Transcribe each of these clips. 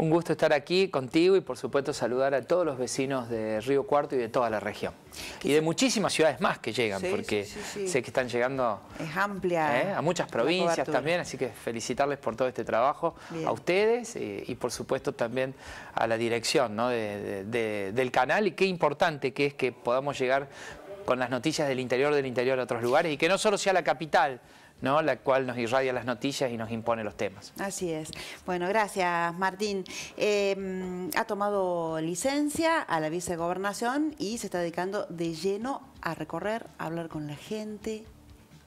Un gusto estar aquí contigo y por supuesto saludar a todos los vecinos de Río Cuarto y de toda la región. Y de muchísimas ciudades más que llegan, porque sé que están llegando es amplia, ¿eh? a muchas provincias también, así que felicitarles por todo este trabajo, a ustedes y, por supuesto también a la dirección del canal y qué importante que es que podamos llegar con las noticias del interior del interior a otros lugares y que no solo sea la capital, ¿no? la cual nos irradia las noticias y nos impone los temas. Así es. Bueno, gracias Martín. Em, ha tomado licencia a la vicegobernación y se está dedicando de lleno a recorrer, a hablar con la gente.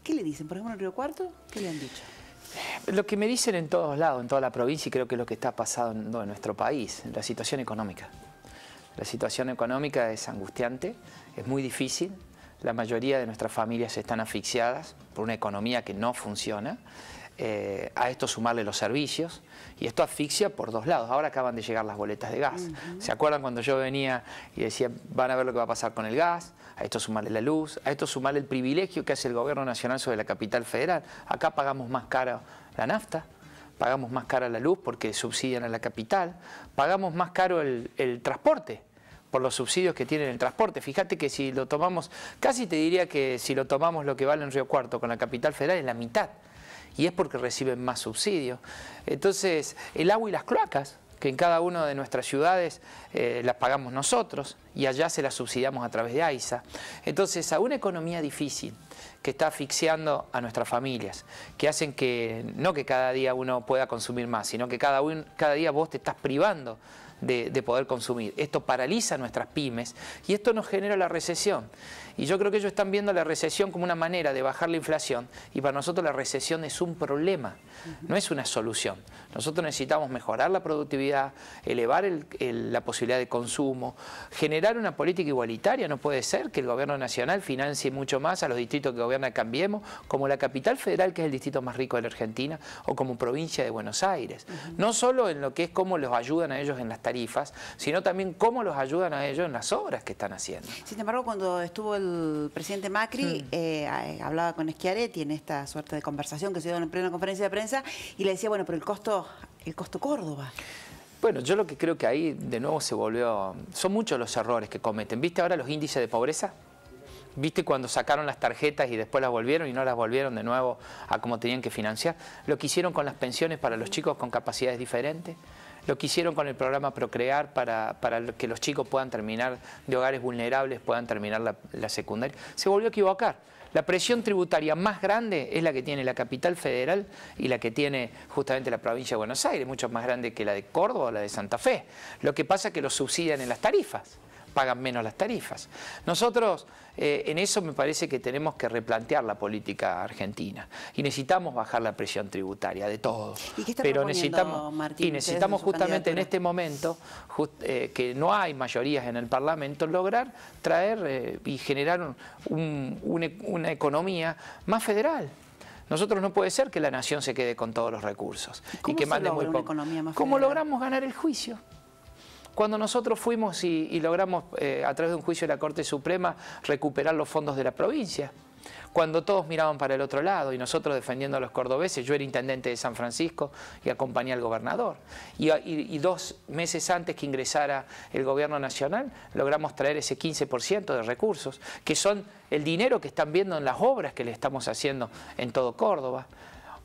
¿Qué le dicen? Por ejemplo, en Río Cuarto, ¿qué le han dicho? Lo que me dicen en todos lados, en toda la provincia, y creo que es lo que está pasando en nuestro país, la situación económica. La situación económica es angustiante, es muy difícil, la mayoría de nuestras familias están asfixiadas por una economía que no funciona. Eh, a esto sumarle los servicios y esto asfixia por dos lados. Ahora acaban de llegar las boletas de gas. ¿Se acuerdan cuando yo venía y decía, van a ver lo que va a pasar con el gas? A esto sumarle la luz, a esto sumarle el privilegio que hace el gobierno nacional sobre la capital federal. Acá pagamos más caro la nafta, pagamos más cara la luz porque subsidian a la capital, pagamos más caro el, el transporte por los subsidios que tienen el transporte. Fíjate que si lo tomamos, casi te diría que si lo tomamos lo que vale en Río Cuarto con la capital federal es la mitad. Y es porque reciben más subsidios. Entonces, el agua y las cloacas, que en cada una de nuestras ciudades eh, las pagamos nosotros y allá se las subsidiamos a través de AISA. Entonces, a una economía difícil que está asfixiando a nuestras familias, que hacen que no que cada día uno pueda consumir más, sino que cada día vos te estás privando de, poder consumir. Esto paraliza nuestras pymes y esto nos genera la recesión. Y yo creo que ellos están viendo la recesión como una manera de bajar la inflación y para nosotros la recesión es un problema, no es una solución. Nosotros necesitamos mejorar la productividad, elevar la posibilidad de consumo, generar una política igualitaria. No puede ser que el gobierno nacional financie mucho más a los distritos que gobierna Cambiemos, como la capital federal, que es el distrito más rico de la Argentina, o como provincia de Buenos Aires. No solo en lo que es cómo los ayudan a ellos en las tareas, sino también cómo los ayudan a ellos en las obras que están haciendo. Sin embargo, cuando estuvo el presidente Macri, eh, eh, hablaba con Schiaretti en esta suerte de conversación que se dio en plena conferencia de prensa y le decía, bueno, pero el costo, el costo Córdoba. Bueno, yo lo que creo que ahí de nuevo se volvió... Son muchos los errores que cometen. ¿Viste ahora los índices de pobreza? ¿Viste cuando sacaron las tarjetas y después las volvieron y no las volvieron de nuevo a como tenían que financiar? Lo que hicieron con las pensiones para los chicos con capacidades diferentes lo que hicieron con el programa Procrear para, que los chicos puedan terminar de hogares vulnerables, puedan terminar la, la secundaria, se volvió a equivocar. La presión tributaria más grande es la que tiene la capital federal y la que tiene justamente la provincia de Buenos Aires, mucho más grande que la de Córdoba o la de Santa Fe. Lo que pasa es que los subsidian en las tarifas pagan menos las tarifas. Nosotros eh, en eso me parece que tenemos que replantear la política argentina y necesitamos bajar la presión tributaria de todos. ¿Y Pero necesitamos y necesitamos justamente en este momento eh, que no hay mayorías en el Parlamento lograr traer eh, y generar e-, una, economía más federal. Nosotros no puede ser que la nación se quede con todos los recursos y, cómo que mande muy poco. ¿Cómo logramos ganar el juicio? Cuando nosotros fuimos y, logramos, eh, a través de un juicio de la Corte Suprema, recuperar los fondos de la provincia, cuando todos miraban para el otro lado y nosotros defendiendo a los cordobeses, yo era intendente de San Francisco y acompañé al gobernador. y dos meses antes que ingresara el gobierno nacional, logramos traer ese 15% de recursos, que son el dinero que están viendo en las obras que le estamos haciendo en todo Córdoba.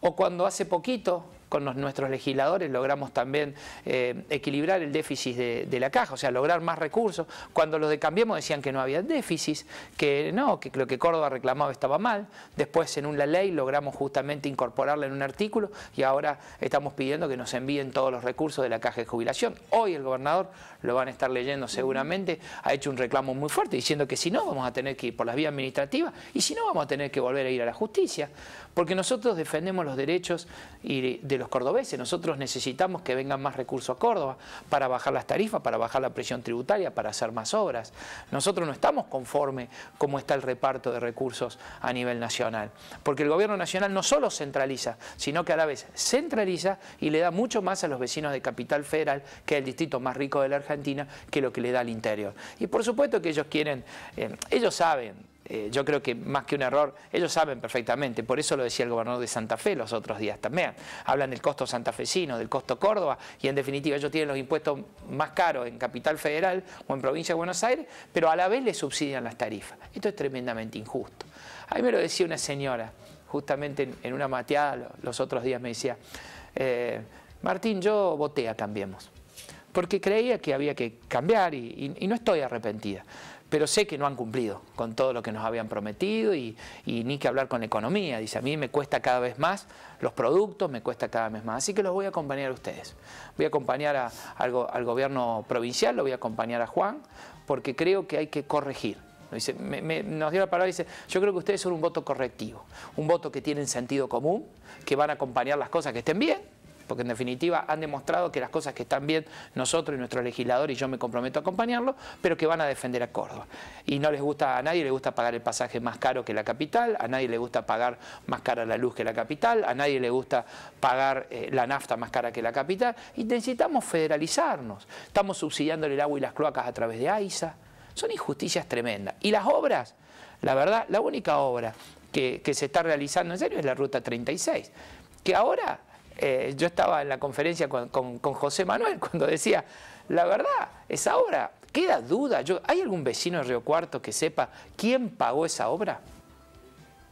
O cuando hace poquito con nuestros legisladores logramos también eh, equilibrar el déficit de, la caja, o sea, lograr más recursos. Cuando los de Cambiemos decían que no había déficit, que no, que lo que Córdoba reclamaba estaba mal, después en una ley logramos justamente incorporarla en un artículo y ahora estamos pidiendo que nos envíen todos los recursos de la caja de jubilación. Hoy el gobernador, lo van a estar leyendo seguramente, ha hecho un reclamo muy fuerte diciendo que si no vamos a tener que ir por las vías administrativas y si no vamos a tener que volver a ir a la justicia, porque nosotros defendemos los derechos y de los cordobeses. Nosotros necesitamos que vengan más recursos a Córdoba para bajar las tarifas, para bajar la presión tributaria, para hacer más obras. Nosotros no estamos conforme cómo está el reparto de recursos a nivel nacional, porque el gobierno nacional no solo centraliza, sino que a la vez centraliza y le da mucho más a los vecinos de Capital Federal, que es el distrito más rico de la Argentina, que lo que le da al interior. Y por supuesto que ellos quieren, eh, ellos saben, eh, yo creo que más que un error, ellos saben perfectamente, por eso lo decía el gobernador de Santa Fe los otros días también, hablan del costo santafesino, del costo Córdoba, y en definitiva ellos tienen los impuestos más caros en Capital Federal o en Provincia de Buenos Aires, pero a la vez les subsidian las tarifas. Esto es tremendamente injusto. A mí me lo decía una señora, justamente en, una mateada los otros días me decía, eh, Martín, yo voté a Cambiemos, porque creía que había que cambiar y no estoy arrepentida pero sé que no han cumplido con todo lo que nos habían prometido y, ni que hablar con economía. Dice, a mí me cuesta cada vez más los productos, me cuesta cada vez más. Así que los voy a acompañar a ustedes. Voy a acompañar al, gobierno provincial, lo voy a acompañar a Juan, porque creo que hay que corregir. nos dio la palabra y dice, yo creo que ustedes son un voto correctivo, un voto que tienen sentido común, que van a acompañar las cosas que estén bien porque en definitiva han demostrado que las cosas que están bien, nosotros y nuestro legislador, y yo me comprometo a acompañarlo, pero que van a defender a Córdoba. Y no les gusta, a nadie le gusta pagar el pasaje más caro que la capital, a nadie le gusta pagar más cara la luz que la capital, a nadie le gusta pagar eh, la nafta más cara que la capital, y necesitamos federalizarnos. Estamos subsidiando el agua y las cloacas a través de AISA. Son injusticias tremendas. Y las obras, la verdad, la única obra que, que, se está realizando en serio es la Ruta 36, que ahora eh, yo estaba en la conferencia con, José Manuel cuando decía, la verdad, esa obra, queda duda. Yo, ¿Hay algún vecino de Río Cuarto que sepa quién pagó esa obra?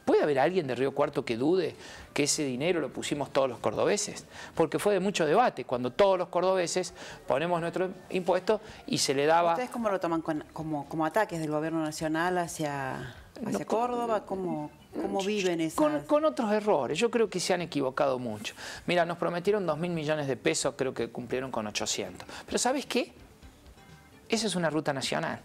¿Puede haber alguien de Río Cuarto que dude que ese dinero lo pusimos todos los cordobeses? Porque fue de mucho debate cuando todos los cordobeses ponemos nuestro impuesto y se le daba... ¿Ustedes cómo lo toman como, como ataques del gobierno nacional hacia hacia Córdoba? ¿Cómo, viven esas? Con, con, otros errores. Yo creo que se han equivocado mucho. Mira, nos prometieron 2 mil millones de pesos, creo que cumplieron con 800. Pero ¿sabes qué? Esa es una ruta nacional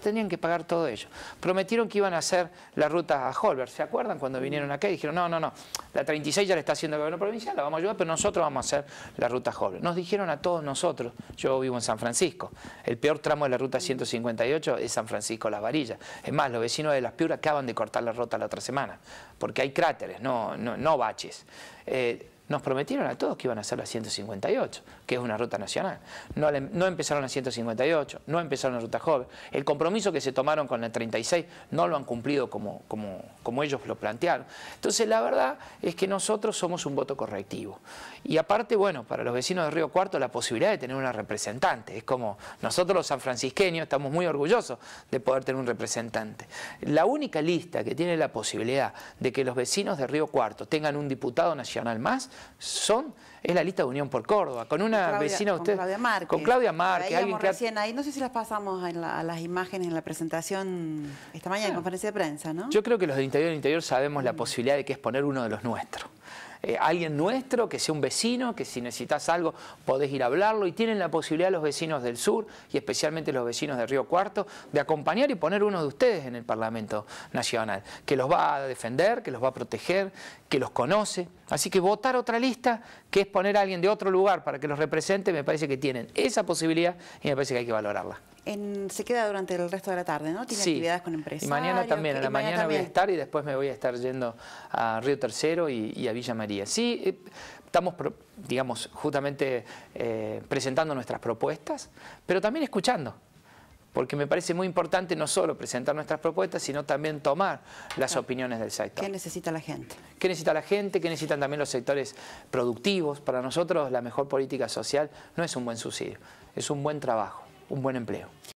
tenían que pagar todo ello. Prometieron que iban a hacer la ruta a Holberg. ¿Se acuerdan cuando vinieron acá? Y dijeron, no, no, no, la 36 ya la está haciendo el gobierno provincial, la vamos a ayudar, pero nosotros vamos a hacer la ruta a Holberg. Nos dijeron a todos nosotros, yo vivo en San Francisco, el peor tramo de la ruta 158 es San Francisco Las Varillas. Es más, los vecinos de Las Piuras acaban de cortar la ruta la otra semana, porque hay cráteres, no, no, baches. Eh, nos prometieron a todos que iban a hacer la 158, que es una ruta nacional. No, empezaron la 158, no empezaron la ruta joven. El compromiso que se tomaron con la 36 no lo han cumplido como, como, ellos lo plantearon. Entonces, la verdad es que nosotros somos un voto correctivo. Y aparte, bueno, para los vecinos de Río Cuarto, la posibilidad de tener una representante. Es como nosotros los sanfrancisqueños estamos muy orgullosos de poder tener un representante. La única lista que tiene la posibilidad de que los vecinos de Río Cuarto tengan un diputado nacional más son es la lista de Unión por Córdoba, con una vecina usted. Con Claudia Márquez. Con Claudia Alguien recién ahí, no sé si las pasamos en a las imágenes en la presentación esta mañana en ah. conferencia de prensa, ¿no? Yo creo que los de interior interior sabemos la mm. posibilidad de que es poner uno de los nuestros. Eh, alguien nuestro, que sea un vecino, que si necesitas algo podés ir a hablarlo y tienen la posibilidad los vecinos del sur y especialmente los vecinos de Río Cuarto de acompañar y poner uno de ustedes en el Parlamento Nacional, que los va a defender, que los va a proteger, que los conoce. Así que votar otra lista, que es poner a alguien de otro lugar para que los represente, me parece que tienen esa posibilidad y me parece que hay que valorarla se queda durante el resto de la tarde, ¿no? Tiene actividades con empresas. Y mañana también, en la mañana, voy a estar y después me voy a estar yendo a Río Tercero y, a Villa María. Sí, eh, estamos, digamos, justamente eh, presentando nuestras propuestas, pero también escuchando porque me parece muy importante no solo presentar nuestras propuestas, sino también tomar las opiniones del sector. ¿Qué necesita la gente? ¿Qué necesita la gente? ¿Qué necesitan también los sectores productivos? Para nosotros la mejor política social no es un buen subsidio, es un buen trabajo un buen empleo.